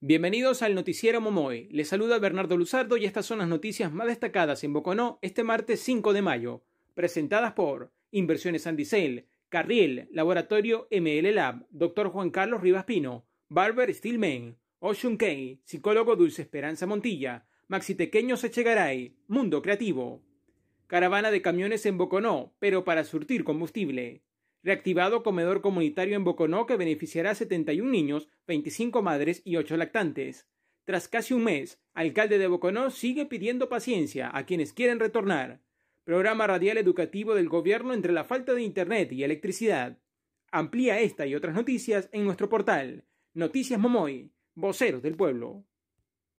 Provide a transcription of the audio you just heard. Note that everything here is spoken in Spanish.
Bienvenidos al noticiero Momoy. Les saluda Bernardo Luzardo y estas son las noticias más destacadas en Boconó este martes 5 de mayo, presentadas por Inversiones Andicel, Carriel, Laboratorio ML Lab, Dr. Juan Carlos Rivas Pino, Barber Steelman, Ocean Key, Psicólogo Dulce Esperanza Montilla, Tequeño Sechegaray, Mundo Creativo. Caravana de camiones en Boconó, pero para surtir combustible. Reactivado comedor comunitario en Boconó que beneficiará a 71 niños, 25 madres y 8 lactantes. Tras casi un mes, alcalde de Boconó sigue pidiendo paciencia a quienes quieren retornar. Programa radial educativo del gobierno entre la falta de internet y electricidad. Amplía esta y otras noticias en nuestro portal Noticias Momoy, Voceros del Pueblo.